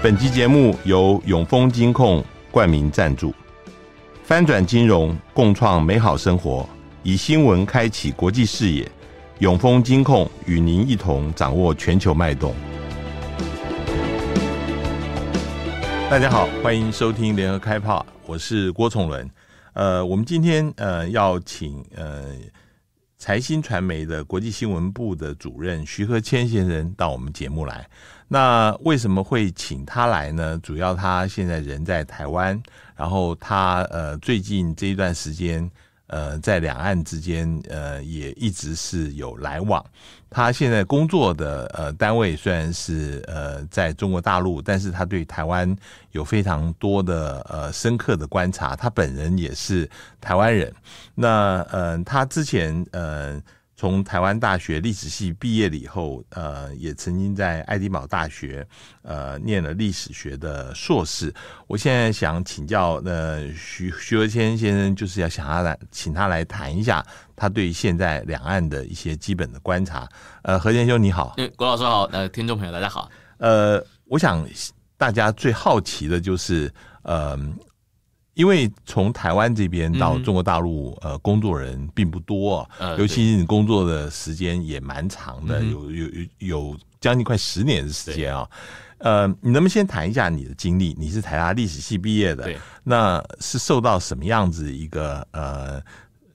本集节目由永丰金控冠名赞助，翻转金融，共创美好生活。以新闻开启国际视野，永丰金控与您一同掌握全球脉动。大家好，欢迎收听联合开炮，我是郭崇伦。呃，我们今天呃要请呃。财新传媒的国际新闻部的主任徐和谦先生到我们节目来，那为什么会请他来呢？主要他现在人在台湾，然后他呃最近这一段时间。呃，在两岸之间，呃，也一直是有来往。他现在工作的呃单位虽然是呃在中国大陆，但是他对台湾有非常多的呃深刻的观察。他本人也是台湾人。那呃，他之前呃。从台湾大学历史系毕业了以后，呃，也曾经在爱丁堡大学呃念了历史学的硕士。我现在想请教呃徐徐和谦先生，就是要想他来请他来谈一下他对现在两岸的一些基本的观察。呃，何先兄你好，郭老师好，呃，听众朋友大家好。呃，我想大家最好奇的就是呃。因为从台湾这边到中国大陆，呃，工作人并不多，尤其是你工作的时间也蛮长的，有有有有将近快十年的时间啊。呃，你能不能先谈一下你的经历？你是台大历史系毕业的，那是受到什么样子一个呃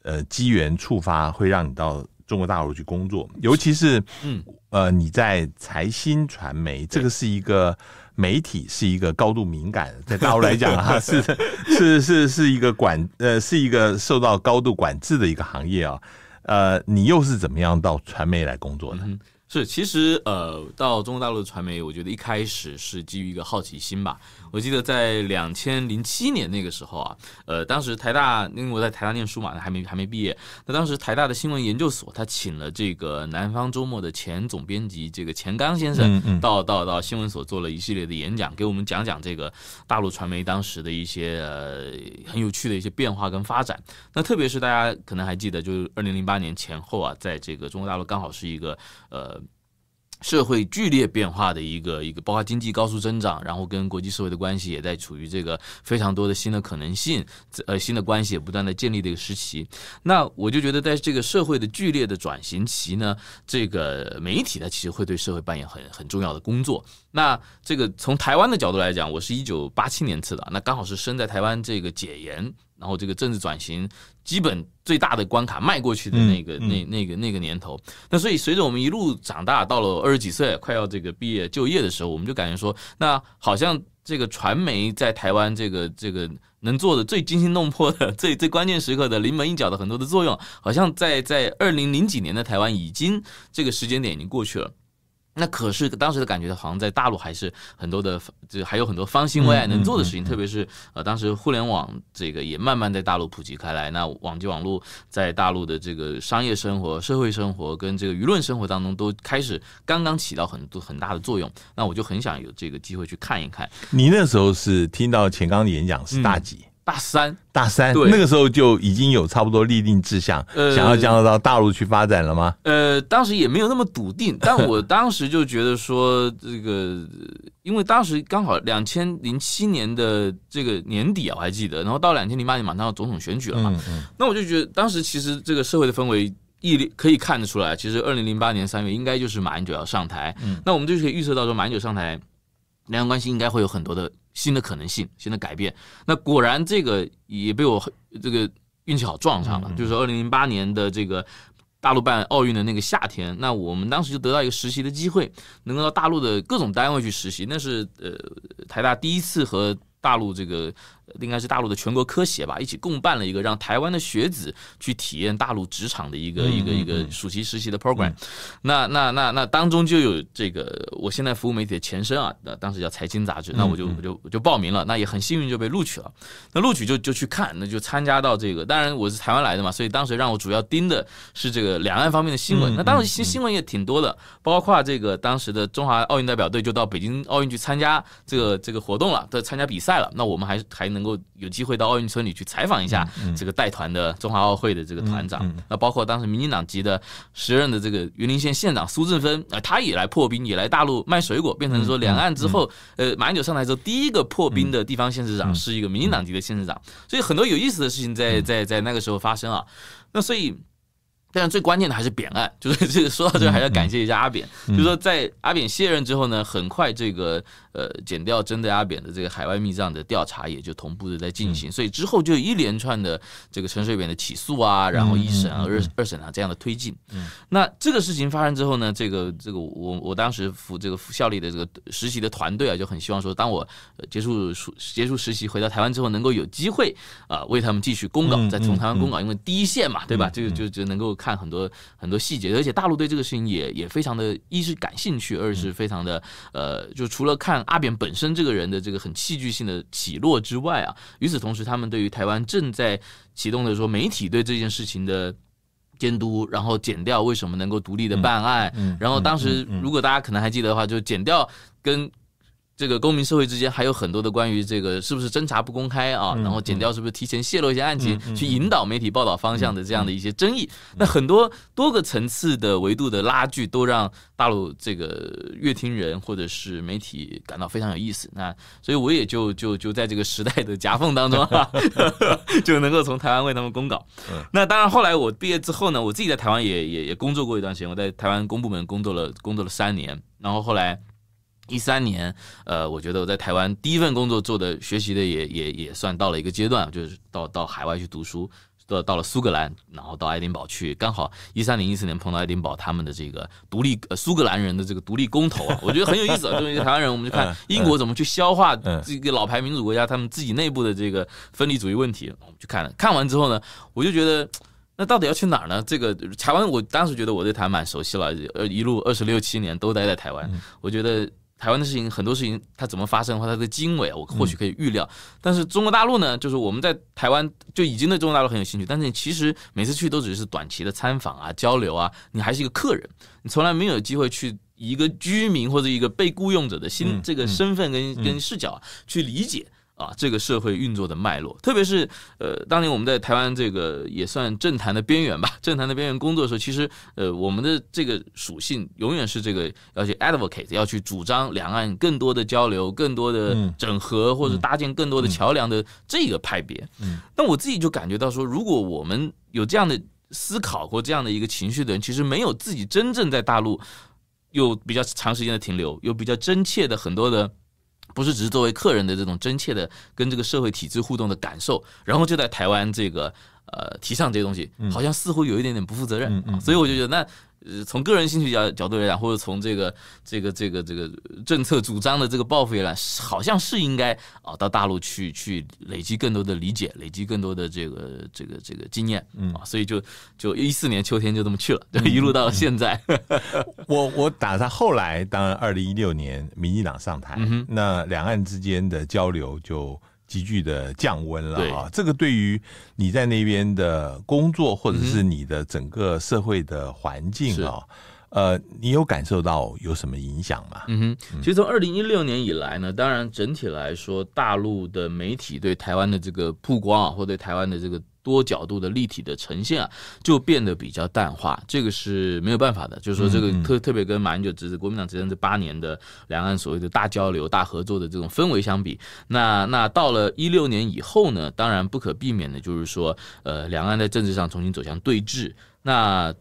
呃机缘触发，会让你到中国大陆去工作？尤其是嗯呃，你在财新传媒，这个是一个。媒体是一个高度敏感，在大陆来讲啊，是是是是一个管呃是一个受到高度管制的一个行业啊。呃，你又是怎么样到传媒来工作的？是，其实呃，到中国大陆的传媒，我觉得一开始是基于一个好奇心吧。我记得在两千零七年那个时候啊，呃，当时台大，因为我在台大念书嘛，还没还没毕业。那当时台大的新闻研究所，他请了这个《南方周末》的前总编辑这个钱刚先生到到到新闻所做了一系列的演讲，给我们讲讲这个大陆传媒当时的一些呃很有趣的一些变化跟发展。那特别是大家可能还记得，就是二零零八年前后啊，在这个中国大陆刚好是一个呃。社会剧烈变化的一个一个，包括经济高速增长，然后跟国际社会的关系也在处于这个非常多的新的可能性，呃，新的关系也不断的建立的一个时期。那我就觉得，在这个社会的剧烈的转型期呢，这个媒体它其实会对社会扮演很很重要的工作。那这个从台湾的角度来讲，我是一九八七年次的，那刚好是生在台湾这个解严。然后这个政治转型，基本最大的关卡迈过去的那个那那个那个年头，那所以随着我们一路长大，到了二十几岁快要这个毕业就业的时候，我们就感觉说，那好像这个传媒在台湾这个这个能做的最惊心动魄的、最最关键时刻的临门一脚的很多的作用，好像在在二零零几年的台湾已经这个时间点已经过去了。那可是当时的感觉，好像在大陆还是很多的，就还有很多方兴未艾能做的事情。特别是呃，当时互联网这个也慢慢在大陆普及开来，那网际网络在大陆的这个商业生活、社会生活跟这个舆论生活当中都开始刚刚起到很多很大的作用。那我就很想有这个机会去看一看。你那时候是听到钱刚的演讲是大几？大三，大三，对，那个时候就已经有差不多立定志向，想要将到大陆去发展了吗？呃，当时也没有那么笃定，但我当时就觉得说，这个因为当时刚好两千零七年的这个年底啊，我还记得，然后到两千零八年马上要总统选举了嘛，那我就觉得当时其实这个社会的氛围，一可以看得出来，其实二零零八年三月应该就是马英九要上台，那我们就可以预测到说马英九上台，两岸关系应该会有很多的。新的可能性，新的改变。那果然这个也被我这个运气好撞上了，就是二零零八年的这个大陆办奥运的那个夏天。那我们当时就得到一个实习的机会，能够到大陆的各种单位去实习。那是呃台大第一次和大陆这个。应该是大陆的全国科协吧，一起共办了一个让台湾的学子去体验大陆职场的一个一个一个暑期实习的 program。那那那那当中就有这个我现在服务媒体的前身啊，当时叫财经杂志。那我就我就我就报名了，那也很幸运就被录取了。那录取就就去看，那就参加到这个。当然我是台湾来的嘛，所以当时让我主要盯的是这个两岸方面的新闻。那当时新新闻也挺多的，包括这个当时的中华奥运代表队就到北京奥运去参加这个这个活动了，在参加比赛了。那我们还还。能够有机会到奥运村里去采访一下这个带团的中华奥会的这个团长，那包括当时民进党籍的时任的这个云林县县长苏振芬，啊，他也来破冰，也来大陆卖水果，变成说两岸之后，呃，马英九上台之后第一个破冰的地方县市长是一个民进党籍的县市长，所以很多有意思的事情在在在那个时候发生啊，那所以。但是最关键的还是扁案，就是这个 说到这还要感谢一下阿扁，就是说在阿扁卸任之后呢，很快这个呃，减掉针对阿扁的这个海外密账的调查也就同步的在进行，所以之后就一连串的这个陈水扁的起诉啊，然后一审啊、二二审啊这样的推进。那这个事情发生之后呢，这个这个我我当时服这个效力的这个实习的团队啊，就很希望说，当我结束结束实习回到台湾之后，能够有机会啊为他们继续公稿，再从台湾公稿因为第一线嘛，对吧？这个就就能够。看很多很多细节，而且大陆对这个事情也也非常的，一是感兴趣，二是非常的，呃，就除了看阿扁本身这个人的这个很戏剧性的起落之外啊，与此同时，他们对于台湾正在启动的说媒体对这件事情的监督，然后减掉为什么能够独立的办案，然后当时如果大家可能还记得的话，就减掉跟。这个公民社会之间还有很多的关于这个是不是侦查不公开啊，然后剪掉是不是提前泄露一些案情，去引导媒体报道方向的这样的一些争议。那很多多个层次的维度的拉锯，都让大陆这个乐听人或者是媒体感到非常有意思。那所以我也就就就在这个时代的夹缝当中啊，就能够从台湾为他们公稿。那当然，后来我毕业之后呢，我自己在台湾也也也工作过一段时间，我在台湾公部门工作了工作了三年，然后后来。一三年，呃，我觉得我在台湾第一份工作做的学习的也也也算到了一个阶段，就是到到海外去读书，到到了苏格兰，然后到爱丁堡去。刚好一三年一四年碰到爱丁堡他们的这个独立，呃，苏格兰人的这个独立公投啊，我觉得很有意思。作为一个台湾人，我们就看英国怎么去消化这个老牌民主国家他们自己内部的这个分离主义问题。我们去看看完之后呢，我就觉得那到底要去哪儿呢？这个台湾，我当时觉得我对台湾蛮熟悉了，呃，一路二十六七年都待在台湾，我觉得。台湾的事情，很多事情它怎么发生的话，它的经纬我或许可以预料。但是中国大陆呢，就是我们在台湾就已经对中国大陆很有兴趣，但是其实每次去都只是短期的参访啊、交流啊，你还是一个客人，你从来没有机会去一个居民或者一个被雇佣者的心，这个身份跟跟视角去理解。啊，这个社会运作的脉络，特别是呃，当年我们在台湾这个也算政坛的边缘吧，政坛的边缘工作的时候，其实呃，我们的这个属性永远是这个要去 advocate，要去主张两岸更多的交流、更多的整合或者搭建更多的桥梁的这个派别。嗯，那我自己就感觉到说，如果我们有这样的思考或这样的一个情绪的人，其实没有自己真正在大陆有比较长时间的停留，有比较真切的很多的。不是只是作为客人的这种真切的跟这个社会体制互动的感受，然后就在台湾这个呃提倡这些东西，好像似乎有一点点不负责任啊，所以我就觉得那。呃，从个人兴趣角角度来讲，或者从这个这个这个这个政策主张的这个抱负来好像是应该啊，到大陆去去累积更多的理解，累积更多的这个这个这个经验，嗯啊，所以就就一四年秋天就这么去了，对，一路到了现在。我我打算后来，当然二零一六年民进党上台，那两岸之间的交流就。急剧的降温了啊！这个对于你在那边的工作，或者是你的整个社会的环境啊，呃，你有感受到有什么影响吗？嗯哼，其实从二零一六年以来呢，当然整体来说，大陆的媒体对台湾的这个曝光啊，或对台湾的这个。多角度的立体的呈现啊，就变得比较淡化，这个是没有办法的。就是说，这个特特别跟马英九执政、国民党执政这八年的两岸所谓的大交流、大合作的这种氛围相比，那那到了一六年以后呢，当然不可避免的就是说，呃，两岸在政治上重新走向对峙。那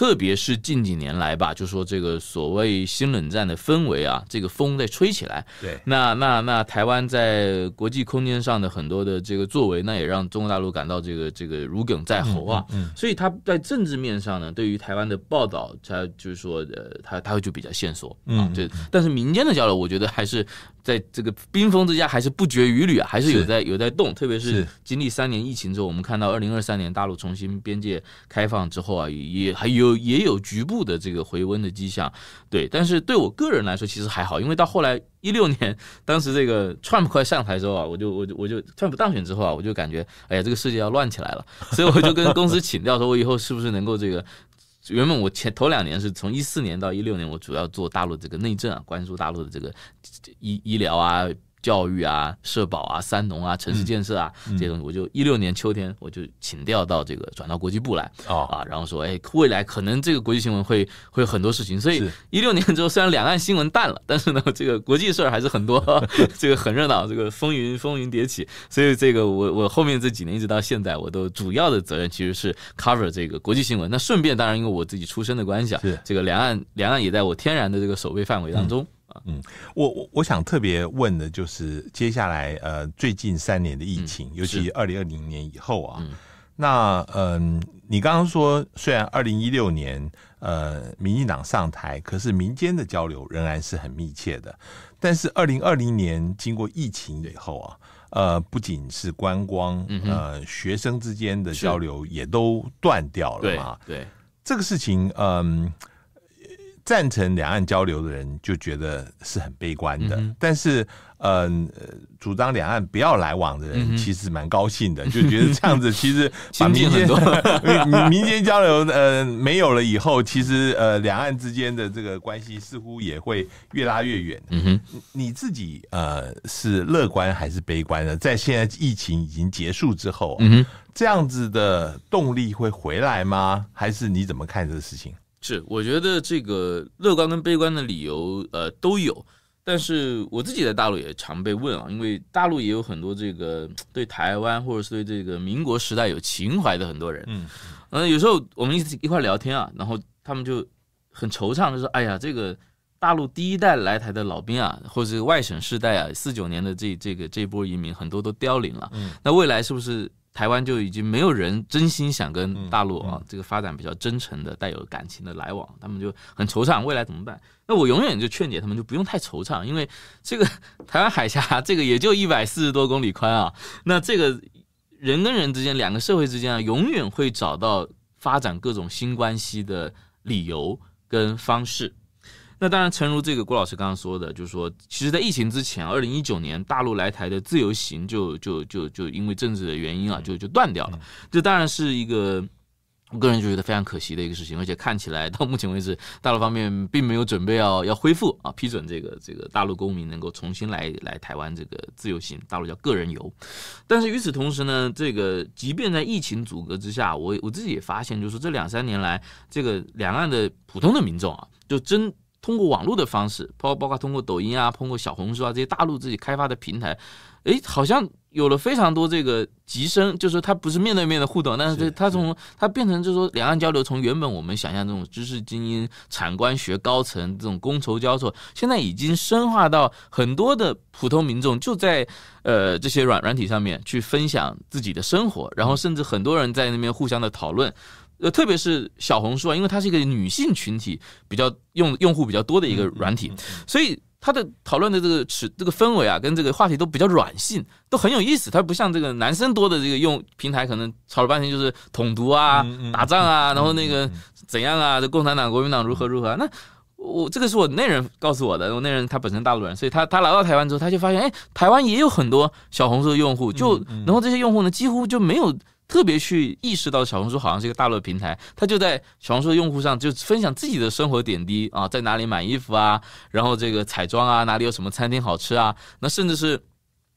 特别是近几年来吧，就说这个所谓新冷战的氛围啊，这个风在吹起来。对，那那那台湾在国际空间上的很多的这个作为，那也让中国大陆感到这个这个如鲠在喉啊。嗯。所以他在政治面上呢，对于台湾的报道，他就是说，呃，他他会就比较线索啊。对。但是民间的交流，我觉得还是在这个冰封之下，还是不绝于缕啊，还是有在有在动。特别是经历三年疫情之后，我们看到二零二三年大陆重新边界开放之后啊，也还有。有也有局部的这个回温的迹象，对。但是对我个人来说，其实还好，因为到后来一六 年，当时这个 Trump 快上台之后啊，我就我就我就 Trump 当选之后啊，我就感觉哎呀，这个世界要乱起来了，所以我就跟公司请调说，我以后是不是能够这个，原本我前头两年是从一四年到一六年，我主要做大陆这个内政啊，关注大陆的这个医医疗啊。教育啊，社保啊，三农啊，城市建设啊，这些东西，我就一六年秋天，我就请调到这个转到国际部来啊，然后说，哎，未来可能这个国际新闻会会有很多事情，所以一六年之后，虽然两岸新闻淡了，但是呢，这个国际事儿还是很多，这个很热闹，这个风云风云迭起，所以这个我我后面这几年一直到现在，我都主要的责任其实是 cover 这个国际新闻，那顺便当然因为我自己出身的关系啊，这个两岸两岸也在我天然的这个守卫范围当中。嗯，我我我想特别问的，就是接下来呃最近三年的疫情，尤其二零二零年以后啊，那嗯，你刚刚说虽然二零一六年呃民进党上台，可是民间的交流仍然是很密切的，但是二零二零年经过疫情以后啊，呃，不仅是观光，呃，学生之间的交流也都断掉了嘛，对，这个事情嗯。赞成两岸交流的人就觉得是很悲观的，但是，呃，主张两岸不要来往的人其实蛮高兴的，就觉得这样子其实 把民间 民间交流呃没有了以后，其实呃两岸之间的这个关系似乎也会越拉越远。嗯哼，你自己呃是乐观还是悲观的？在现在疫情已经结束之后，嗯哼，这样子的动力会回来吗？还是你怎么看这个事情？是，我觉得这个乐观跟悲观的理由，呃，都有。但是我自己在大陆也常被问啊，因为大陆也有很多这个对台湾或者是对这个民国时代有情怀的很多人。嗯，嗯，有时候我们一一块聊天啊，然后他们就很惆怅，就说：“哎呀，这个大陆第一代来台的老兵啊，或者是外省世代啊，四九年的这这个这波移民很多都凋零了。嗯，那未来是不是？”台湾就已经没有人真心想跟大陆啊，这个发展比较真诚的、带有感情的来往，他们就很惆怅，未来怎么办？那我永远就劝解他们，就不用太惆怅，因为这个 台湾海峡这个也就一百四十多公里宽啊，那这个人跟人之间、两个社会之间啊，永远会找到发展各种新关系的理由跟方式。那当然，诚如这个郭老师刚刚说的，就是说，其实，在疫情之前，二零一九年大陆来台的自由行就就就就因为政治的原因啊，就就断掉了。这当然是一个我个人就觉得非常可惜的一个事情，而且看起来到目前为止，大陆方面并没有准备要要恢复啊，批准这个这个大陆公民能够重新来来台湾这个自由行，大陆叫个人游。但是与此同时呢，这个即便在疫情阻隔之下，我我自己也发现，就是这两三年来，这个两岸的普通的民众啊，就真。通过网络的方式，包包括通过抖音啊，通过小红书啊这些大陆自己开发的平台，哎，好像有了非常多这个提声，就是它不是面对面的互动，但是它从它变成就是说两岸交流，从原本我们想象这种知识精英、产官学高层这种觥筹交错，现在已经深化到很多的普通民众就在呃这些软软体上面去分享自己的生活，然后甚至很多人在那边互相的讨论。呃，特别是小红书啊，因为它是一个女性群体比较用用户比较多的一个软体，所以它的讨论的这个尺这个氛围啊，跟这个话题都比较软性，都很有意思。它不像这个男生多的这个用平台，可能吵了半天就是统独啊、打仗啊，然后那个怎样啊，这共产党、国民党如何如何。那我这个是我那人告诉我的，我那人他本身大陆人，所以他他来到台湾之后，他就发现，哎，台湾也有很多小红书的用户，就然后这些用户呢，几乎就没有。特别去意识到小红书好像是一个大陆平台，他就在小红书的用户上就分享自己的生活点滴啊，在哪里买衣服啊，然后这个彩妆啊，哪里有什么餐厅好吃啊，那甚至是。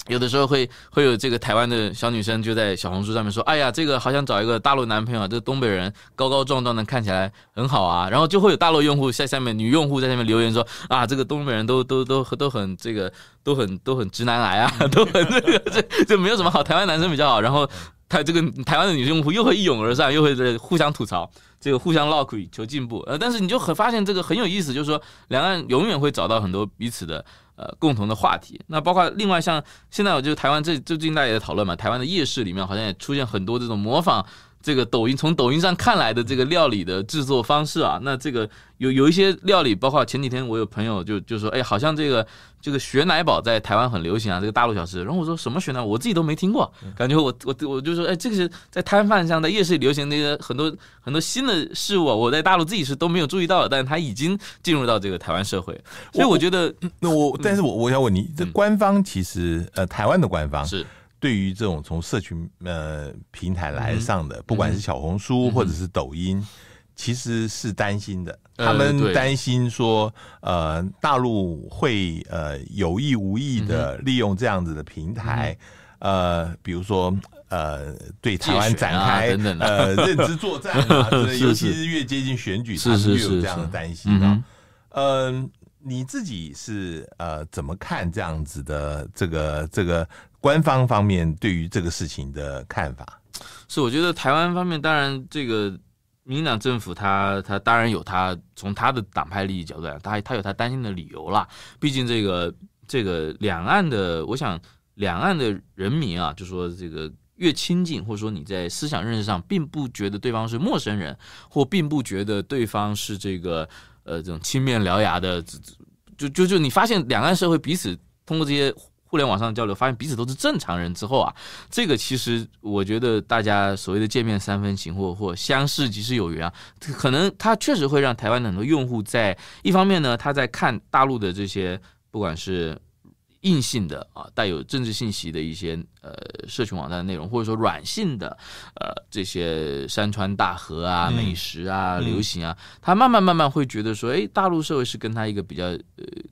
有的时候会会有这个台湾的小女生就在小红书上面说：“哎呀，这个好想找一个大陆男朋友，这东北人高高壮壮的，看起来很好啊。”然后就会有大陆用户在下面女用户在下面留言说：“啊，这个东北人都都都都很这个都很都很直男癌啊，都很这个这这没有什么好，台湾男生比较好。”然后他这个台湾的女用户又会一涌而上，又会在互相吐槽，这个互相唠苦求进步。呃，但是你就很发现这个很有意思，就是说两岸永远会找到很多彼此的。呃，共同的话题。那包括另外像现在，我就台湾最最近大家也在讨论嘛，台湾的夜市里面好像也出现很多这种模仿。这个抖音从抖音上看来的这个料理的制作方式啊，那这个有有一些料理，包括前几天我有朋友就就说，哎，好像这个这个雪奶宝在台湾很流行啊，这个大陆小吃。然后我说什么雪奶，我自己都没听过，感觉我我我就说，哎，这个是在摊贩上在夜市流行那些很多很多新的事物，啊，我在大陆自己是都没有注意到，但是它已经进入到这个台湾社会。所以我觉得，那我但是我我要问你，这官方其实呃台湾的官方是。对于这种从社群呃平台来上的，不管是小红书或者是抖音，其实是担心的。他们担心说，呃，大陆会呃有意无意的利用这样子的平台，呃，比如说呃，对台湾展开等等呃认知作战，尤其是越接近选举，他们越有这样担心啊。呃，你自己是呃怎么看这样子的这个这个？官方方面对于这个事情的看法，是我觉得台湾方面当然这个民进党政府，他他当然有他从他的党派利益角度，来，他他有他担心的理由啦。毕竟这个这个两岸的，我想两岸的人民啊，就说这个越亲近，或者说你在思想认识上并不觉得对方是陌生人，或并不觉得对方是这个呃这种青面獠牙的，就就就你发现两岸社会彼此通过这些。互联网上的交流，发现彼此都是正常人之后啊，这个其实我觉得大家所谓的见面三分情，或或相识即是有缘啊，可能他确实会让台湾的很多用户在一方面呢，他在看大陆的这些，不管是。硬性的啊，带有政治信息的一些呃，社群网站的内容，或者说软性的呃，这些山川大河啊、美食啊、流行啊，他慢慢慢慢会觉得说，哎，大陆社会是跟他一个比较呃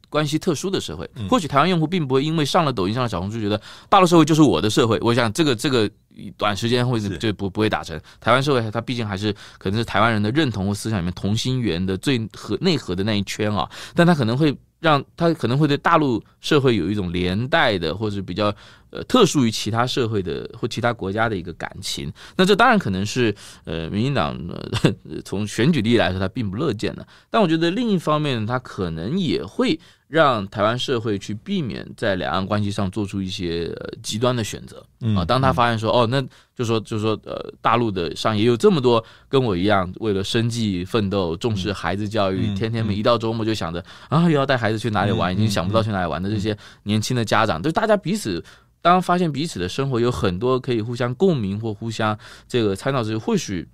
关系特殊的社会。或许台湾用户并不会因为上了抖音上的小红书，觉得大陆社会就是我的社会。我想这个这个。短时间会者就不不会打成台湾社会，它毕竟还是可能是台湾人的认同或思想里面同心圆的最核内核的那一圈啊，但它可能会让它可能会对大陆社会有一种连带的或者比较呃特殊于其他社会的或其他国家的一个感情，那这当然可能是呃民进党 从选举力来说它并不乐见的，但我觉得另一方面它可能也会。让台湾社会去避免在两岸关系上做出一些极端的选择啊！当他发现说，哦，那就是说，就是说，呃，大陆的上也有这么多跟我一样为了生计奋斗、重视孩子教育、天天每一到周末就想着啊，又要带孩子去哪里玩，已经想不到去哪里玩的这些年轻的家长，就是大家彼此当发现彼此的生活有很多可以互相共鸣或互相这个参照时，或许。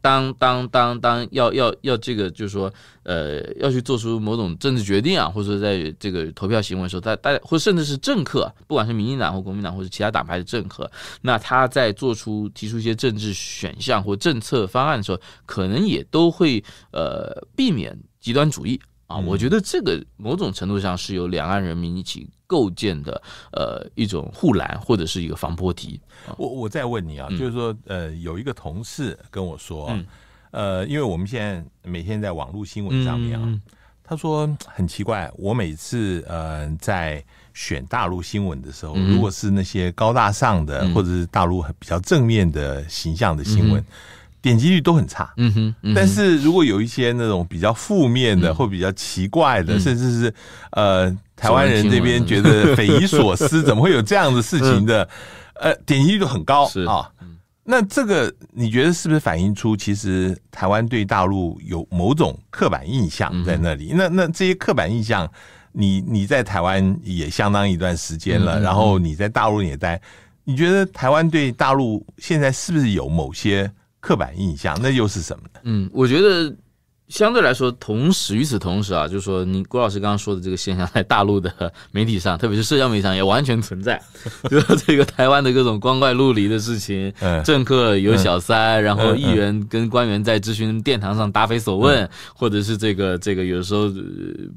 当当当当，要要要，这个就是说，呃，要去做出某种政治决定啊，或者说在这个投票行为的时候，大大家或甚至是政客，不管是民进党或国民党或者其他党派的政客，那他在做出提出一些政治选项或政策方案的时候，可能也都会呃避免极端主义。啊，我觉得这个某种程度上是由两岸人民一起构建的，呃，一种护栏或者是一个防波堤。我我再问你啊，就是说，呃，有一个同事跟我说，呃，因为我们现在每天在网络新闻上面啊，他说很奇怪，我每次呃在选大陆新闻的时候，如果是那些高大上的或者是大陆比较正面的形象的新闻。点击率都很差，嗯哼，但是如果有一些那种比较负面的，或比较奇怪的，甚至是呃，台湾人这边觉得匪夷所思，怎么会有这样的事情的？呃，点击率都很高 啊。那这个你觉得是不是反映出其实台湾对大陆有某种刻板印象在那里？那那这些刻板印象，你你在台湾也相当一段时间了，然后你在大陆也待，你觉得台湾对大陆现在是不是有某些？刻板印象，那又是什么呢？嗯，我觉得相对来说，同时与此同时啊，就是说，你郭老师刚刚说的这个现象，在大陆的媒体上，特别是社交媒体上，也完全存在。就这个台湾的各种光怪陆离的事情，政客有小三，然后议员跟官员在咨询殿堂上答非所问，或者是这个这个有时候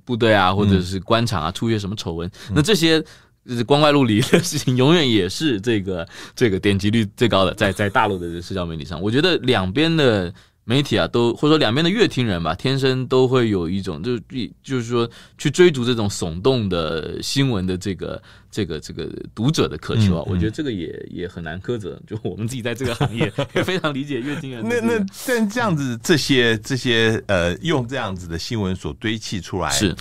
部队啊，或者是官场啊，出些什么丑闻，那这些。就是光怪陆离的事情，永远也是这个这个点击率最高的，在在大陆的社交媒体上，我觉得两边的媒体啊，都或者说两边的乐听人吧，天生都会有一种就是就是说去追逐这种耸动的新闻的这个这个这个读者的渴求啊，我觉得这个也也很难苛责。就我们自己在这个行业 也非常理解乐听人。那那但这样子这些这些呃，用这样子的新闻所堆砌出来是。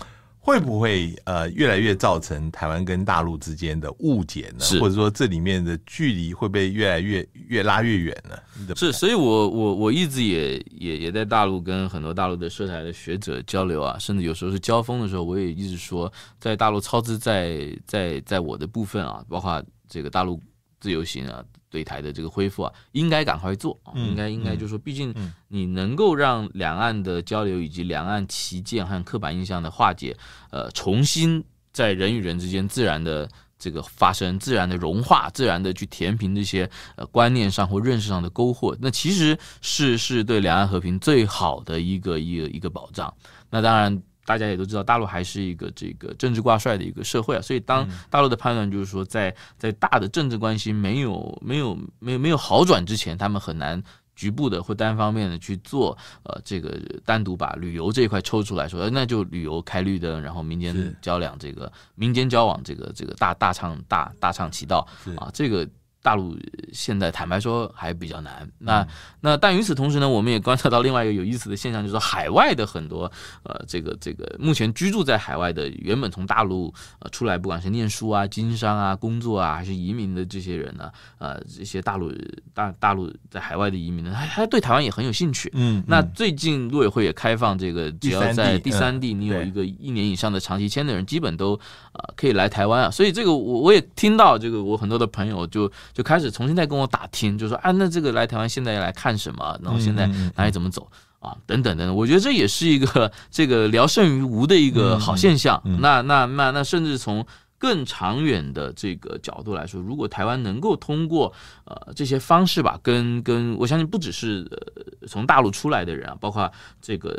会不会呃越来越造成台湾跟大陆之间的误解呢？是，或者说这里面的距离会被越来越越拉越远呢？是，所以，我我我一直也也也在大陆跟很多大陆的涉台的学者交流啊，甚至有时候是交锋的时候，我也一直说，在大陆超支在在在我的部分啊，包括这个大陆。自由行啊，对台的这个恢复啊，应该赶快做。应该应该就是说，毕竟你能够让两岸的交流以及两岸旗舰和刻板印象的化解，呃，重新在人与人之间自然的这个发生、自然的融化、自然的去填平这些呃观念上或认识上的沟壑，那其实是是对两岸和平最好的一个一个一个保障。那当然。大家也都知道，大陆还是一个这个政治挂帅的一个社会啊，所以当大陆的判断就是说，在在大的政治关系没有没有没有没有好转之前，他们很难局部的或单方面的去做呃这个单独把旅游这一块抽出来说，那就旅游开绿灯，然后民间交两这个民间交往这个这个大大畅大大畅其道啊，这个。大陆现在坦白说还比较难，那那但与此同时呢，我们也观察到另外一个有意思的现象，就是海外的很多呃这个这个目前居住在海外的，原本从大陆呃出来，不管是念书啊、经商啊、工作啊，还是移民的这些人呢，呃这些大陆大大陆在海外的移民呢，他他对台湾也很有兴趣。嗯，那最近陆委会也开放这个，只要在第三地你有一个一年以上的长期签的人，基本都呃可以来台湾啊。所以这个我我也听到这个我很多的朋友就。就开始重新再跟我打听，就说啊，那这个来台湾现在要来看什么？然后现在哪里怎么走啊？等等等等，我觉得这也是一个这个聊胜于无的一个好现象。那那那那，甚至从。更长远的这个角度来说，如果台湾能够通过呃这些方式吧，跟跟我相信不只是呃、从大陆出来的人啊，包括这个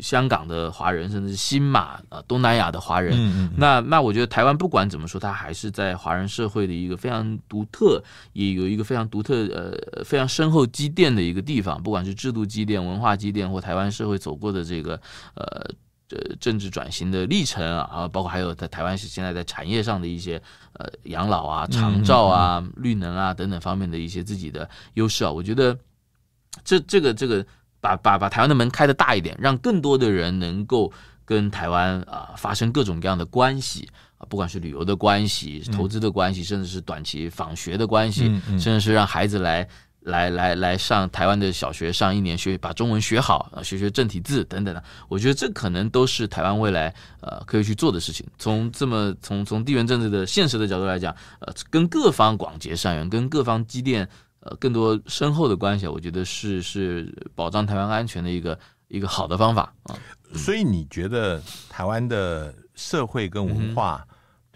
香港的华人，甚至新马啊东南亚的华人，那那我觉得台湾不管怎么说，它还是在华人社会的一个非常独特，也有一个非常独特呃非常深厚积淀的一个地方，不管是制度积淀、文化积淀，或台湾社会走过的这个呃。呃，政治转型的历程啊，包括还有在台湾是现在在产业上的一些呃养老啊、长照啊、绿能啊等等方面的一些自己的优势啊，我觉得这这个这个把把把台湾的门开的大一点，让更多的人能够跟台湾啊发生各种各样的关系啊，不管是旅游的关系、投资的关系，甚至是短期访学的关系，甚至是让孩子来。来来来，上台湾的小学上一年学，把中文学好啊，学学正体字等等的，我觉得这可能都是台湾未来呃可以去做的事情。从这么从从地缘政治的现实的角度来讲，呃，跟各方广结善缘，跟各方积淀呃更多深厚的关系，我觉得是是保障台湾安全的一个一个好的方法啊。所以你觉得台湾的社会跟文化？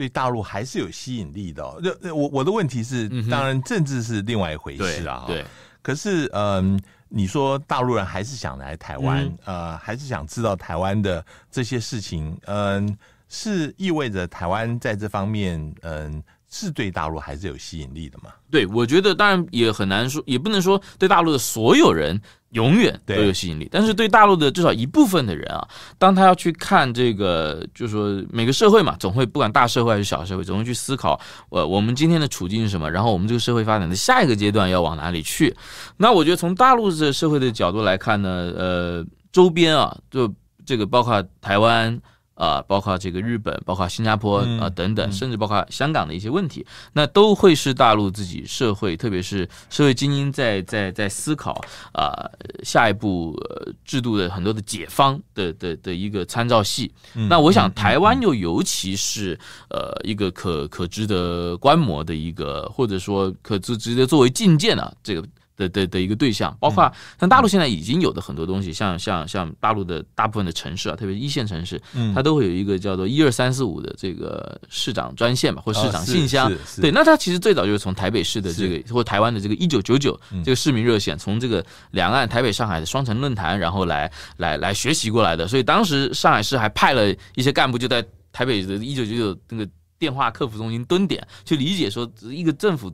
对大陆还是有吸引力的，我我的问题是，当然政治是另外一回事啊。对，可是嗯，你说大陆人还是想来台湾，呃，还是想知道台湾的这些事情，嗯，是意味着台湾在这方面，嗯。是对大陆还是有吸引力的吗？对，我觉得当然也很难说，也不能说对大陆的所有人永远都有吸引力。但是对大陆的至少一部分的人啊，当他要去看这个，就是说每个社会嘛，总会不管大社会还是小社会，总会去思考，呃，我们今天的处境是什么，然后我们这个社会发展的下一个阶段要往哪里去？那我觉得从大陆这社会的角度来看呢，呃，周边啊，就这个包括台湾。啊，包括这个日本，包括新加坡啊等等，甚至包括香港的一些问题，那都会是大陆自己社会，特别是社会精英在在在思考啊，下一步制度的很多的解方的的的一个参照系。那我想台湾又尤其是呃一个可可值得观摩的一个，或者说可值值得作为借鉴的这个。的的的一个对象，包括像大陆现在已经有的很多东西，像像像大陆的大部分的城市啊，特别是一线城市，嗯，它都会有一个叫做一二三四五的这个市长专线吧，或市长信箱，对，那它其实最早就是从台北市的这个或台湾的这个一九九九这个市民热线，从这个两岸台北上海的双城论坛，然后来来来学习过来的，所以当时上海市还派了一些干部就在台北的一九九九那个电话客服中心蹲点，去理解说一个政府。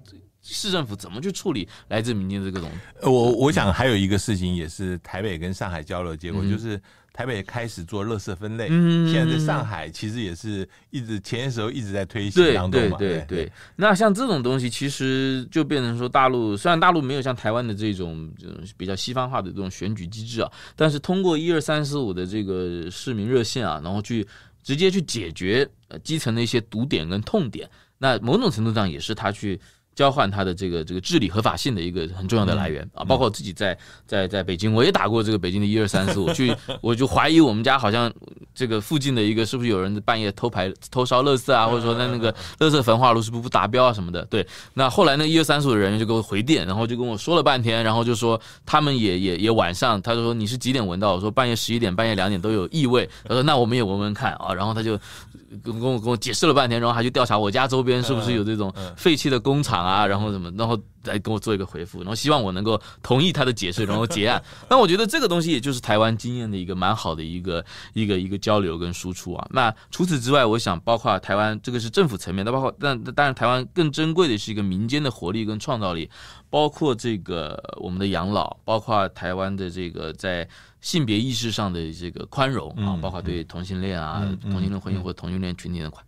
市政府怎么去处理来自民间这个东西？我我想还有一个事情，也是台北跟上海交流结果，就是台北开始做垃圾分类，现在在上海其实也是一直前些时候一直在推行，对对对对。那像这种东西，其实就变成说大陆虽然大陆没有像台湾的这种比较西方化的这种选举机制啊，但是通过一二三四五的这个市民热线啊，然后去直接去解决基层的一些堵点跟痛点，那某种程度上也是他去。交换它的这个这个治理合法性的一个很重要的来源啊，包括我自己在在在北京，我也打过这个北京的一二三四五，去我就怀疑我们家好像这个附近的一个是不是有人半夜偷排偷烧垃圾啊，或者说那那个垃圾焚化炉是不是不达标啊什么的。对，那后来那一二三四五的人员就给我回电，然后就跟我说了半天，然后就说他们也也也晚上，他就说你是几点闻到？我说半夜十一点，半夜两点都有异味。他说那我们也闻闻看啊，然后他就。跟我跟我解释了半天，然后还去调查我家周边是不是有这种废弃的工厂啊，然后怎么，然后再给我做一个回复，然后希望我能够同意他的解释，然后结案。那我觉得这个东西也就是台湾经验的一个蛮好的一个一个一个交流跟输出啊。那除此之外，我想包括台湾这个是政府层面，的，包括但当然台湾更珍贵的是一个民间的活力跟创造力，包括这个我们的养老，包括台湾的这个在。性别意识上的这个宽容啊，包括对同性恋啊、同性恋婚姻或同性恋群体的宽。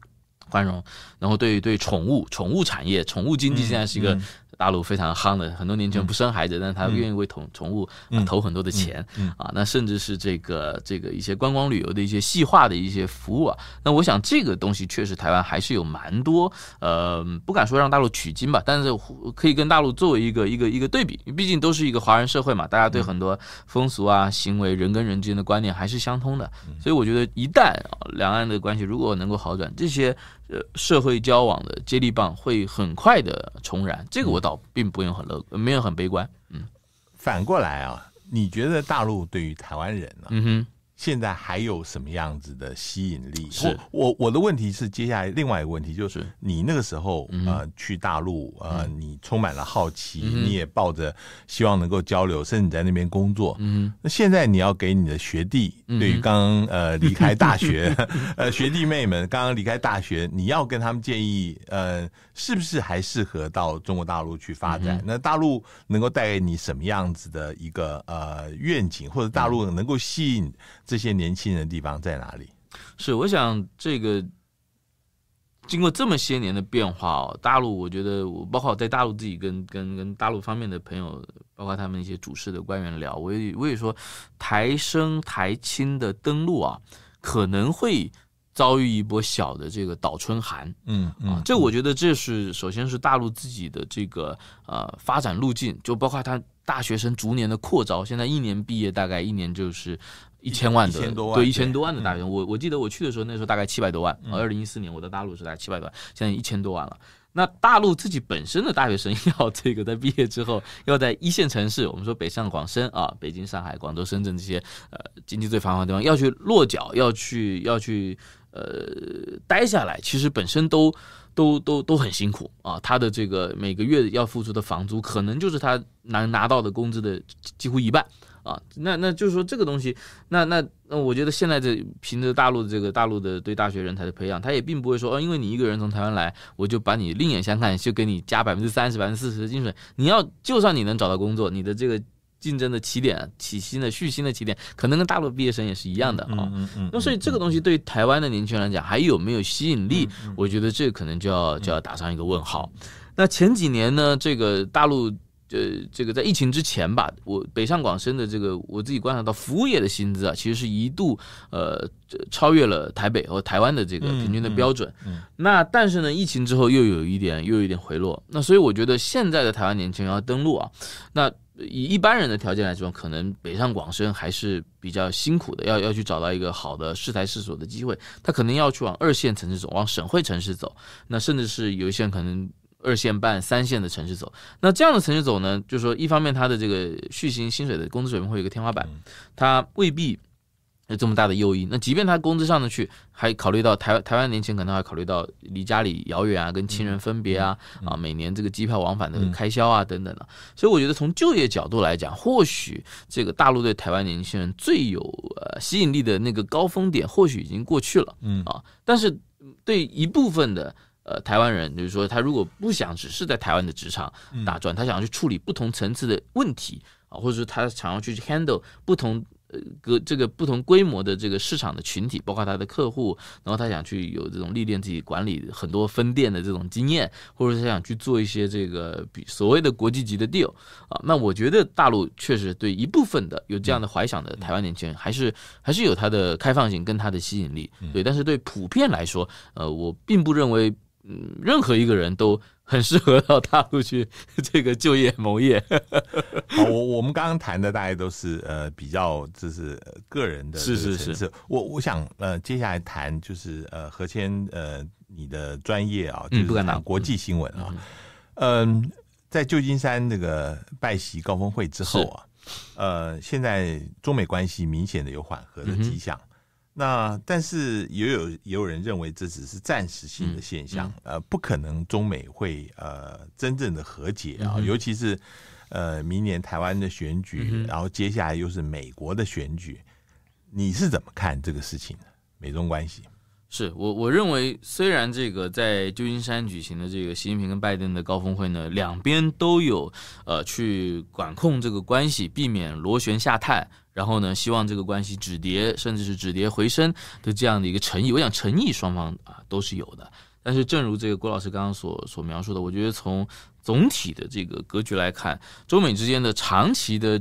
宽容，然后对对宠物、宠物产业、宠物经济现在是一个大陆非常夯的。很多年前不生孩子，但他愿意为宠宠物投很多的钱啊。那甚至是这个这个一些观光旅游的一些细化的一些服务啊。那我想这个东西确实台湾还是有蛮多呃，不敢说让大陆取经吧，但是可以跟大陆作为一个一个一个对比，毕竟都是一个华人社会嘛，大家对很多风俗啊、行为、人跟人之间的观念还是相通的。所以我觉得一旦啊，两岸的关系如果能够好转，这些。呃，社会交往的接力棒会很快的重燃，这个我倒并不用很乐观，没有很悲观。嗯，反过来啊，你觉得大陆对于台湾人呢？嗯哼。现在还有什么样子的吸引力？是，我我的问题是接下来另外一个问题，就是你那个时候呃去大陆呃，你充满了好奇，你也抱着希望能够交流，甚至你在那边工作。嗯，那现在你要给你的学弟，对于刚刚呃 离开大学 呃学弟妹们刚刚离开大学，你要跟他们建议呃。是不是还适合到中国大陆去发展？那大陆能够带给你什么样子的一个呃愿景，或者大陆能够吸引这些年轻人的地方在哪里？是，我想这个经过这么些年的变化哦，大陆，我觉得我包括在大陆自己跟跟跟大陆方面的朋友，包括他们一些主事的官员聊，我也我也说台生台青的登陆啊，可能会。遭遇一波小的这个倒春寒，嗯嗯，这我觉得这是首先是大陆自己的这个呃发展路径，就包括他大学生逐年的扩招，现在一年毕业大概一年就是一千万的，对，一千多万的大学生。我我记得我去的时候，那时候大概七百多万，二零一四年我在大陆是大概七百多万，现在一千多万了。那大陆自己本身的大学生要这个在毕业之后要在一线城市，我们说北上广深啊，北京、上海、广州、深圳这些呃经济最繁华的地方要去落脚，要去要去。呃，待下来其实本身都都都都很辛苦啊。他的这个每个月要付出的房租，可能就是他拿拿到的工资的几乎一半啊。那那就是说这个东西，那那那我觉得现在这凭着大陆的这个大陆的对大学人才的培养，他也并不会说哦，因为你一个人从台湾来，我就把你另眼相看，就给你加百分之三十、百分之四十的薪水。你要就算你能找到工作，你的这个。竞争的起点，起薪的、续薪的起点，可能跟大陆毕业生也是一样的嗯。那所以这个东西对于台湾的年轻人来讲，还有没有吸引力？我觉得这可能就要就要打上一个问号。那前几年呢，这个大陆呃，这个在疫情之前吧，我北上广深的这个我自己观察到，服务业的薪资啊，其实是一度呃超越了台北和台湾的这个平均的标准。那但是呢，疫情之后又有一点，又有一点回落。那所以我觉得现在的台湾年轻人要登陆啊，那。以一般人的条件来说，可能北上广深还是比较辛苦的，要要去找到一个好的适才适所的机会，他可能要去往二线城市走，往省会城市走，那甚至是有一些可能二线半、三线的城市走。那这样的城市走呢，就是说一方面他的这个续薪薪水的工资水平会有一个天花板，他未必。有这么大的诱因，那即便他工资上得去，还考虑到台台湾年轻人可能还考虑到离家里遥远啊，跟亲人分别啊，啊每年这个机票往返的开销啊等等的，所以我觉得从就业角度来讲，或许这个大陆对台湾年轻人最有呃吸引力的那个高峰点或许已经过去了，嗯啊，但是对一部分的呃台湾人，就是说他如果不想只是在台湾的职场打转，他想要去处理不同层次的问题啊，或者说他想要去 handle 不同。呃，各这个不同规模的这个市场的群体，包括他的客户，然后他想去有这种历练自己管理很多分店的这种经验，或者是他想去做一些这个所谓的国际级的 deal 啊，那我觉得大陆确实对一部分的有这样的怀想的台湾年轻人，还是还是有它的开放性跟它的吸引力。对，但是对普遍来说，呃，我并不认为嗯任何一个人都。很适合到大陆去 这个就业谋业。我我们刚刚谈的大概都是呃比较就是个人的是是是是。我我想呃接下来谈就是呃何谦呃你的专业啊，就是打国际新闻啊，呃在旧金山那个拜席高峰会之后啊，呃现在中美关系明显的有缓和的迹象。那但是也有也有人认为这只是暂时性的现象，呃，不可能中美会呃真正的和解啊，尤其是呃明年台湾的选举，然后接下来又是美国的选举，你是怎么看这个事情的美中关系？是我我认为，虽然这个在旧金山举行的这个习近平跟拜登的高峰会呢，两边都有呃去管控这个关系，避免螺旋下探。然后呢？希望这个关系止跌，甚至是止跌回升的这样的一个诚意，我想诚意双方啊都是有的。但是，正如这个郭老师刚刚所所描述的，我觉得从总体的这个格局来看，中美之间的长期的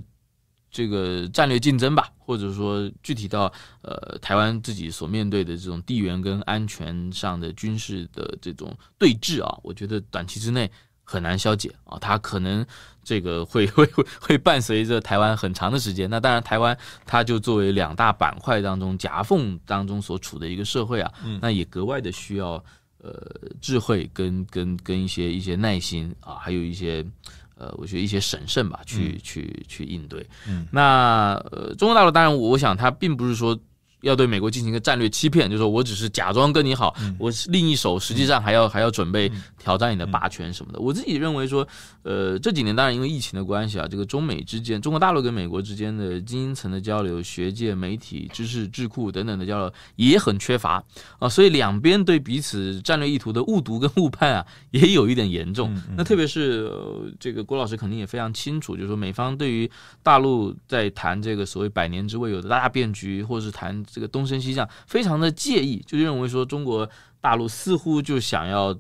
这个战略竞争吧，或者说具体到呃台湾自己所面对的这种地缘跟安全上的军事的这种对峙啊，我觉得短期之内。很难消解啊，它可能这个会会会会伴随着台湾很长的时间。那当然，台湾它就作为两大板块当中夹缝当中所处的一个社会啊，那也格外的需要呃智慧跟跟跟一些一些耐心啊，还有一些呃，我觉得一些审慎吧，去去去应对。那呃，中国大陆当然，我想它并不是说。要对美国进行一个战略欺骗，就是说我只是假装跟你好，我另一手实际上还要还要准备挑战你的霸权什么的。我自己认为说，呃，这几年当然因为疫情的关系啊，这个中美之间、中国大陆跟美国之间的精英层的交流、学界、媒体、知识智库等等的交流也很缺乏啊，所以两边对彼此战略意图的误读跟误判啊，也有一点严重。那特别是这个郭老师肯定也非常清楚，就是说美方对于大陆在谈这个所谓百年之未有的大变局，或者是谈。这个东升西降，非常的介意，就认为说中国大陆似乎就想要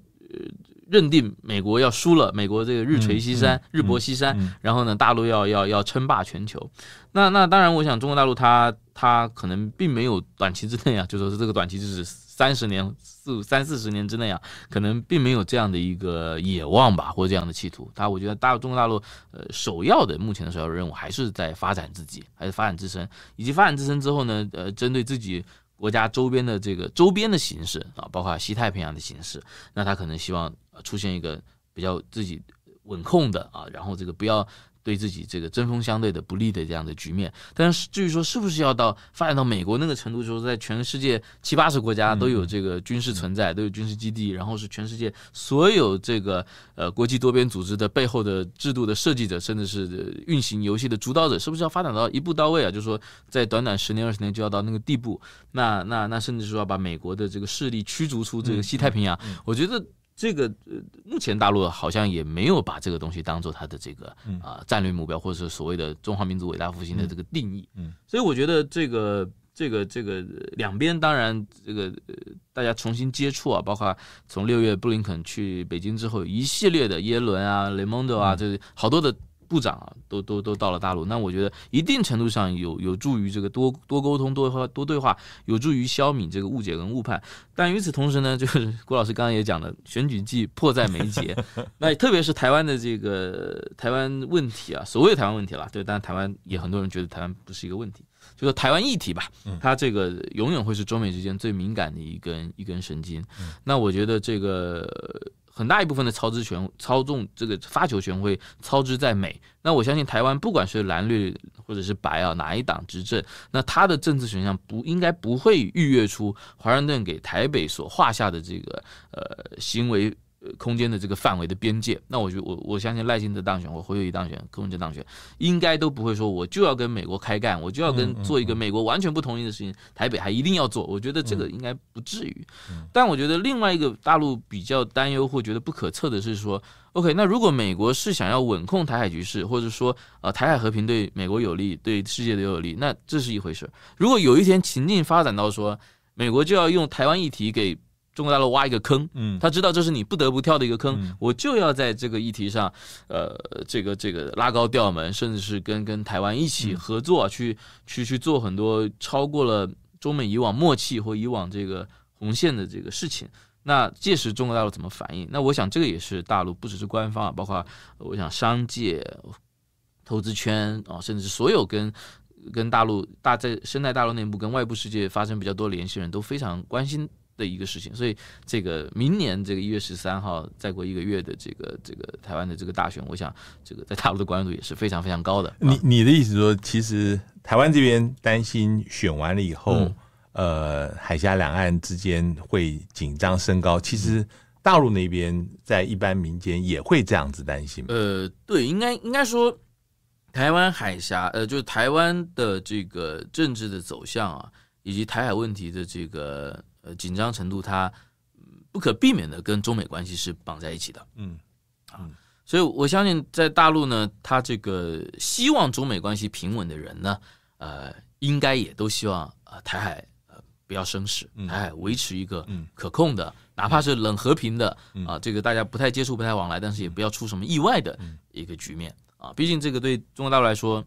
认定美国要输了，美国这个日垂西山，日薄西山，然后呢，大陆要要要称霸全球。那那当然，我想中国大陆它它可能并没有短期之内啊，就说是这个短期就是。三十年四三四十年之内啊，可能并没有这样的一个野望吧，或者这样的企图。他我觉得大中国大陆呃，首要的目前的首要任务还是在发展自己，还是发展自身，以及发展自身之后呢，呃，针对自己国家周边的这个周边的形式啊，包括西太平洋的形式，那他可能希望出现一个比较自己稳控的啊，然后这个不要。对自己这个针锋相对的不利的这样的局面，但是至于说是不是要到发展到美国那个程度就是在全世界七八十国家都有这个军事存在，都有军事基地，然后是全世界所有这个呃国际多边组织的背后的制度的设计者，甚至是运行游戏的主导者，是不是要发展到一步到位啊？就是说，在短短十年二十年就要到那个地步？那那那甚至说要把美国的这个势力驱逐出这个西太平洋？我觉得。这个呃，目前大陆好像也没有把这个东西当做它的这个啊战略目标，或者是所谓的中华民族伟大复兴的这个定义。嗯，所以我觉得这个这个这个两边当然这个大家重新接触啊，包括从六月布林肯去北京之后，一系列的耶伦啊、雷蒙多啊，这好多的。部长啊，都都都到了大陆，那我觉得一定程度上有有助于这个多多沟通、多话、多对话，有助于消弭这个误解跟误判。但与此同时呢，就是 郭老师刚刚也讲的，选举季迫在眉睫。那特别是台湾的这个台湾问题啊，所谓台湾问题了，对，但台湾也很多人觉得台湾不是一个问题，就说台湾议题吧，它这个永远会是中美之间最敏感的一根一根神经。那我觉得这个。很大一部分的操之权、操纵这个发球权会操之在美。那我相信台湾不管是蓝绿或者是白啊，哪一党执政，那他的政治选项不应该不会逾越出华盛顿给台北所画下的这个呃行为。空间的这个范围的边界，那我就我我相信赖清德当选或侯友谊当选、柯文哲当选，应该都不会说我就要跟美国开干，我就要跟做一个美国完全不同意的事情，台北还一定要做。我觉得这个应该不至于。但我觉得另外一个大陆比较担忧或觉得不可测的是说，OK，那如果美国是想要稳控台海局势，或者说呃台海和平对美国有利，对世界都有利，那这是一回事。如果有一天情境发展到说，美国就要用台湾议题给。中国大陆挖一个坑，嗯，他知道这是你不得不跳的一个坑，我就要在这个议题上，呃，这个这个拉高调门，甚至是跟跟台湾一起合作，去去去做很多超过了中美以往默契或以往这个红线的这个事情。那届时中国大陆怎么反应？那我想，这个也是大陆不只是官方啊，包括我想商界、投资圈啊，甚至所有跟跟大陆大在生态大陆内部跟外部世界发生比较多联系人都非常关心。的一个事情，所以这个明年这个一月十三号再过一个月的这个这个台湾的这个大选，我想这个在大陆的关注度也是非常非常高的。你你的意思说，其实台湾这边担心选完了以后，呃，海峡两岸之间会紧张升高，其实大陆那边在一般民间也会这样子担心。呃，对，应该应该说，台湾海峡，呃，就是台湾的这个政治的走向啊，以及台海问题的这个。紧张程度，它不可避免的跟中美关系是绑在一起的，嗯啊，所以我相信在大陆呢，他这个希望中美关系平稳的人呢，呃，应该也都希望啊台海呃不要生事，台海维持一个可控的，哪怕是冷和平的啊，这个大家不太接触、不太往来，但是也不要出什么意外的一个局面啊。毕竟这个对中国大陆来说，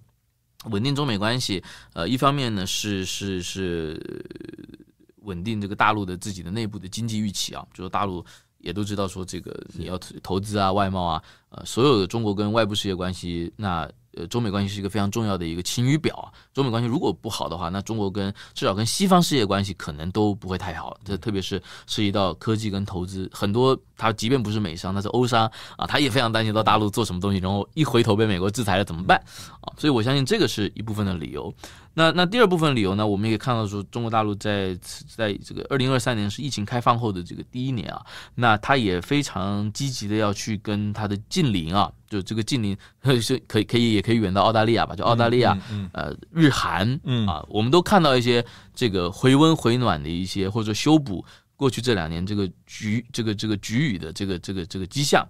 稳定中美关系，呃，一方面呢是是是。稳定这个大陆的自己的内部的经济预期啊，就是大陆也都知道说这个你要投资啊、外贸啊，呃，所有的中国跟外部世界关系，那呃中美关系是一个非常重要的一个晴雨表。啊。中美关系如果不好的话，那中国跟至少跟西方世界关系可能都不会太好，这特别是涉及到科技跟投资，很多他即便不是美商，那是欧商啊，他也非常担心到大陆做什么东西，然后一回头被美国制裁了怎么办啊？所以我相信这个是一部分的理由。那那第二部分理由呢？我们也看到说，中国大陆在在这个二零二三年是疫情开放后的这个第一年啊，那他也非常积极的要去跟他的近邻啊，就这个近邻 是可以可以也可以远到澳大利亚吧，就澳大利亚，呃，日韩啊，我们都看到一些这个回温回暖的一些，或者说修补过去这两年这个局这个这个局域的这个这个这个迹象。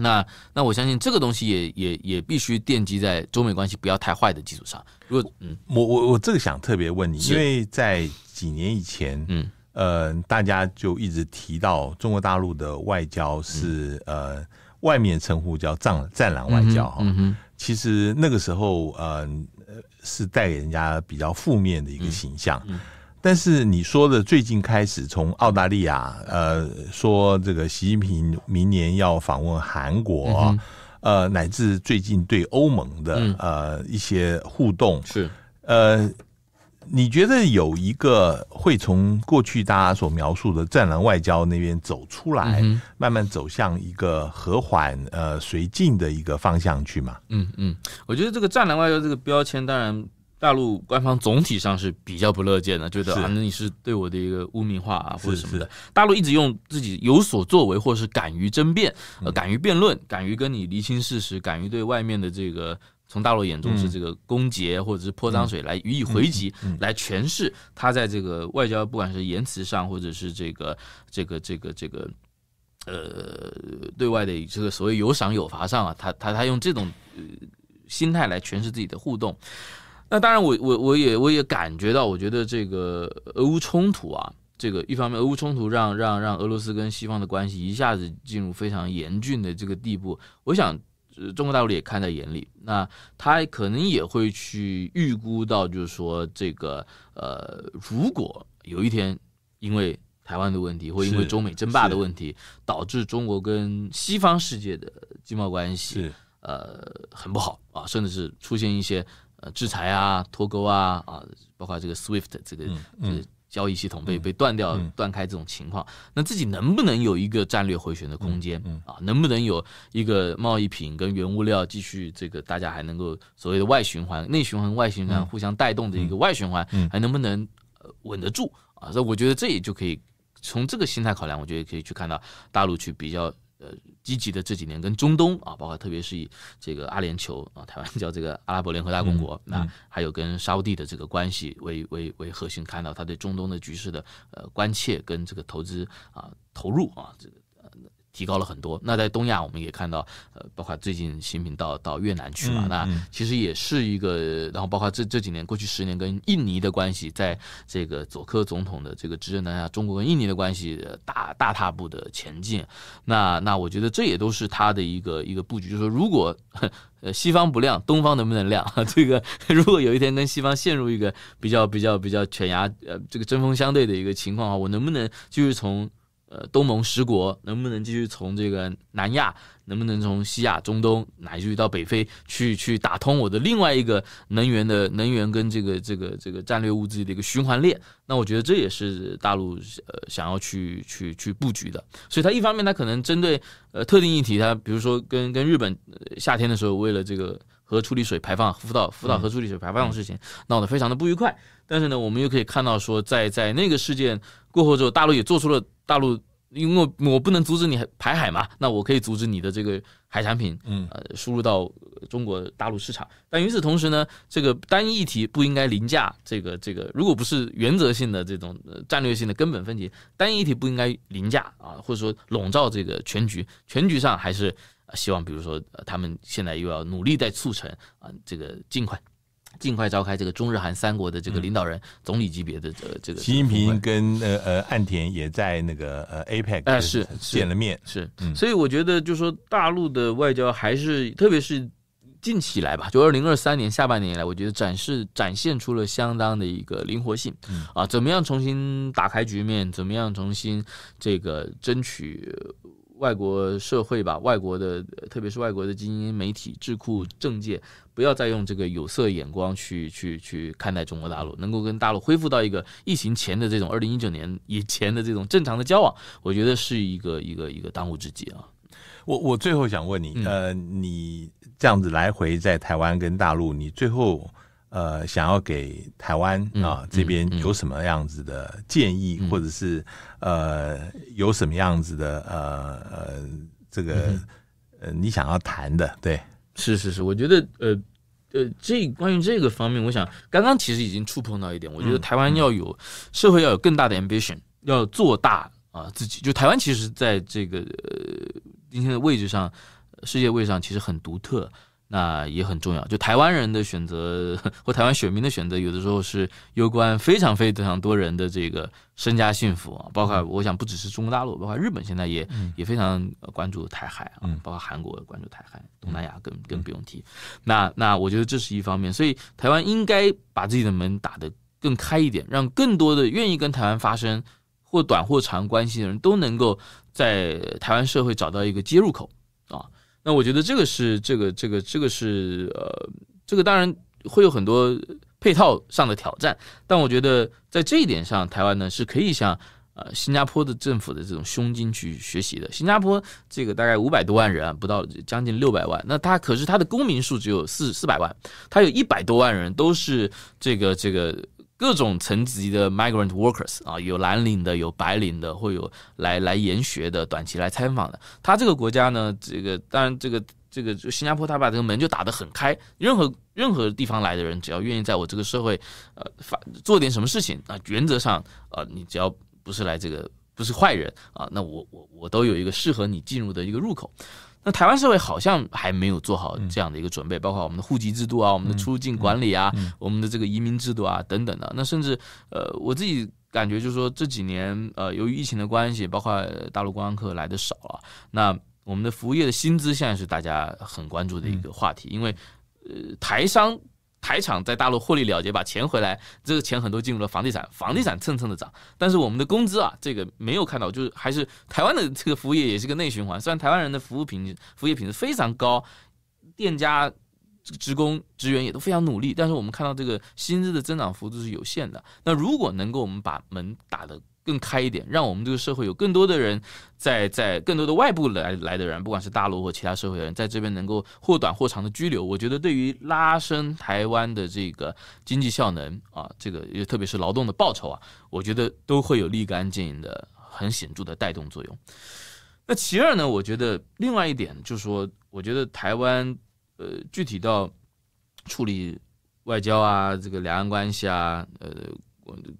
那那我相信这个东西也也也必须奠基在中美关系不要太坏的基础上。如果嗯，我我我这个想特别问你，因为在几年以前，嗯呃，大家就一直提到中国大陆的外交是呃，外面称呼叫“藏战狼外交”哈。其实那个时候呃是带给人家比较负面的一个形象。嗯但是你说的最近开始从澳大利亚，呃，说这个习近平明年要访问韩国，呃，乃至最近对欧盟的呃一些互动，是呃，你觉得有一个会从过去大家所描述的“战狼外交”那边走出来，慢慢走向一个和缓、呃随进的一个方向去吗？嗯嗯，我觉得这个“战狼外交”这个标签，当然。大陆官方总体上是比较不乐见的，觉得啊，那你是对我的一个污名化啊，或者什么的。大陆一直用自己有所作为，或者是敢于争辩、敢于辩论、敢于跟你厘清事实，敢于对外面的这个从大陆眼中是这个攻讦或者是泼脏水来予以回击，来诠释他在这个外交，不管是言辞上，或者是这个这个这个这个呃对外的这个所谓有赏有罚上啊，他他他用这种心态来诠释自己的互动。那当然，我我我也我也感觉到，我觉得这个俄乌冲突啊，这个一方面，俄乌冲突让让让俄罗斯跟西方的关系一下子进入非常严峻的这个地步。我想，中国大陆也看在眼里。那他可能也会去预估到，就是说这个呃，如果有一天因为台湾的问题，或因为中美争霸的问题，导致中国跟西方世界的经贸关系呃很不好啊，甚至是出现一些。呃，制裁啊，脱钩啊，啊，包括这个 SWIFT 这个交易系统被被断掉、断开这种情况，那自己能不能有一个战略回旋的空间？啊，能不能有一个贸易品跟原物料继续这个大家还能够所谓的外循环、内循环、外循环互相带动的一个外循环，还能不能稳得住？啊，所以我觉得这也就可以从这个心态考量，我觉得可以去看到大陆去比较。呃，积极的这几年跟中东啊，包括特别是以这个阿联酋啊，台湾叫这个阿拉伯联合大公国，那还有跟沙地的这个关系为为为核心，看到他对中东的局势的呃关切跟这个投资啊投入啊这个。提高了很多。那在东亚，我们也看到，呃，包括最近新品到到越南去嘛，那其实也是一个。然后包括这这几年，过去十年跟印尼的关系，在这个佐科总统的这个执政当下，中国跟印尼的关系大大踏步的前进。那那我觉得这也都是他的一个一个布局，就是说，如果呃 西方不亮，东方能不能亮 这个如果有一天跟西方陷入一个比较比较比较犬牙呃这个针锋相对的一个情况啊，我能不能就是从？呃，东盟十国能不能继续从这个南亚，能不能从西亚、中东，乃至于到北非去去打通我的另外一个能源的能源跟这个这个这个战略物资的一个循环链？那我觉得这也是大陆呃想要去去去布局的。所以它一方面它可能针对呃特定议题，它比如说跟跟日本夏天的时候为了这个核处理水排放福岛福岛核处理水排放的事情闹得非常的不愉快。但是呢，我们又可以看到说，在在那个事件。过后之后，大陆也做出了大陆，因为我我不能阻止你排海嘛，那我可以阻止你的这个海产品，嗯，呃，输入到中国大陆市场。但与此同时呢，这个单一议题不应该凌驾这个这个，如果不是原则性的这种战略性的根本分歧，单一议题不应该凌驾啊，或者说笼罩这个全局。全局上还是希望，比如说他们现在又要努力在促成啊，这个尽快。尽快召开这个中日韩三国的这个领导人总理级别的这个。习近平跟呃呃岸田也在那个呃 APEC 呃是见了面是，所以我觉得就说大陆的外交还是特别是近期来吧，就二零二三年下半年以来，我觉得展示展现出了相当的一个灵活性，啊，怎么样重新打开局面，怎么样重新这个争取。外国社会吧，外国的，特别是外国的精英媒体、智库、政界，不要再用这个有色眼光去、去、去看待中国大陆。能够跟大陆恢复到一个疫情前的这种二零一九年以前的这种正常的交往，我觉得是一个一个一个当务之急啊！我我最后想问你，呃，你这样子来回在台湾跟大陆，你最后。呃，想要给台湾啊这边有什么样子的建议，或者是呃有什么样子的呃呃这个呃你想要谈的，对？是是是，我觉得呃呃这关于这个方面，我想刚刚其实已经触碰到一点。我觉得台湾要有社会要有更大的 ambition，要做大啊自己。就台湾其实在这个今天的位置上，世界位上其实很独特。那也很重要，就台湾人的选择 或台湾选民的选择，有的时候是攸关非常非常多人的这个身家幸福啊，包括我想不只是中国大陆，包括日本现在也也非常关注台海啊，包括韩国关注台海，东南亚更更不用提。那那我觉得这是一方面，所以台湾应该把自己的门打得更开一点，让更多的愿意跟台湾发生或短或长关系的人都能够在台湾社会找到一个接入口。那我觉得这个是这个这个这个是呃，这个当然会有很多配套上的挑战，但我觉得在这一点上，台湾呢是可以向呃新加坡的政府的这种胸襟去学习的。新加坡这个大概五百多万人，不到将近六百万，那它可是它的公民数只有四四百万，它有一百多万人都是这个这个。各种层级的 migrant workers 啊，有蓝领的，有白领的，会有来来研学的，短期来参访的。他这个国家呢，这个当然这个这个新加坡，他把这个门就打得很开，任何任何地方来的人，只要愿意在我这个社会，呃，发做点什么事情啊，原则上啊，你只要不是来这个不是坏人啊，那我我我都有一个适合你进入的一个入口。那台湾社会好像还没有做好这样的一个准备，包括我们的户籍制度啊，我们的出入境管理啊，我们的这个移民制度啊等等的。那甚至呃，我自己感觉就是说这几年呃，由于疫情的关系，包括大陆观光客来的少了，那我们的服务业的薪资现在是大家很关注的一个话题，因为呃台商。台厂在大陆获利了结，把钱回来，这个钱很多进入了房地产，房地产蹭蹭的涨。但是我们的工资啊，这个没有看到，就是还是台湾的这个服务业也是个内循环。虽然台湾人的服务品、服务业品质非常高，店家、职工、职员也都非常努力，但是我们看到这个薪资的增长幅度是有限的。那如果能够我们把门打得。更开一点，让我们这个社会有更多的人，在在更多的外部来来的人，不管是大陆或其他社会的人，在这边能够或短或长的居留，我觉得对于拉升台湾的这个经济效能啊，这个也特别是劳动的报酬啊，我觉得都会有立竿见影的很显著的带动作用。那其二呢，我觉得另外一点就是说，我觉得台湾呃，具体到处理外交啊，这个两岸关系啊，呃。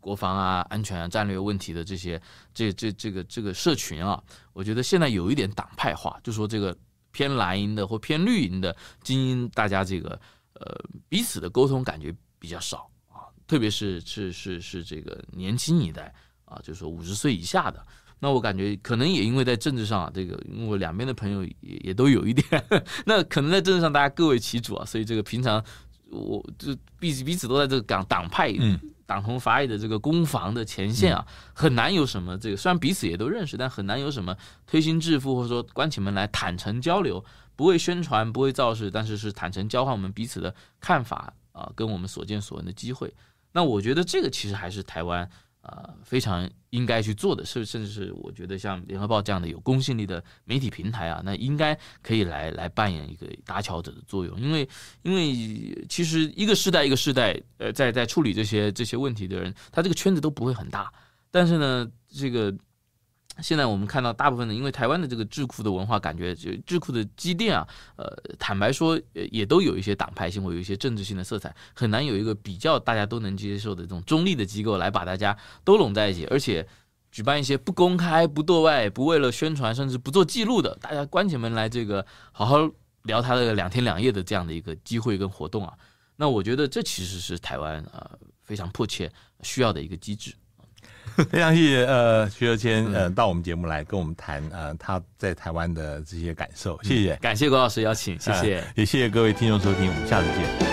国防啊、安全啊、战略问题的这些，这这这个这个社群啊，我觉得现在有一点党派化，就说这个偏蓝营的或偏绿营的精英，大家这个呃彼此的沟通感觉比较少啊，特别是是是是这个年轻一代啊，就说五十岁以下的，那我感觉可能也因为在政治上，啊，这个因为两边的朋友也也都有一点，那可能在政治上大家各为其主啊，所以这个平常我就彼此彼此都在这个党党派嗯。党同伐异的这个攻防的前线啊，很难有什么这个，虽然彼此也都认识，但很难有什么推心置腹，或者说关起门来坦诚交流，不为宣传，不为造势，但是是坦诚交换我们彼此的看法啊，跟我们所见所闻的机会。那我觉得这个其实还是台湾。啊，非常应该去做的，事，甚至是我觉得像《联合报》这样的有公信力的媒体平台啊，那应该可以来来扮演一个搭桥者的作用，因为因为其实一个时代一个时代，呃，在在处理这些这些问题的人，他这个圈子都不会很大，但是呢，这个。现在我们看到，大部分的，因为台湾的这个智库的文化，感觉就智库的积淀啊，呃，坦白说，也都有一些党派性或有一些政治性的色彩，很难有一个比较大家都能接受的这种中立的机构来把大家都拢在一起，而且举办一些不公开、不对外、不为了宣传，甚至不做记录的，大家关起门来这个好好聊他的两天两夜的这样的一个机会跟活动啊，那我觉得这其实是台湾啊非常迫切需要的一个机制。非常谢谢呃徐若谦呃到我们节目来跟我们谈呃他在台湾的这些感受，谢谢，感谢郭老师邀请，谢谢，也谢谢各位听众收听，我们下次见。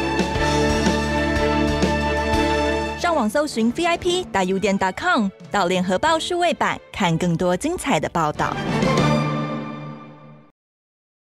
上网搜寻 VIP 大邮电 .com 到联合报数位版看更多精彩的报道。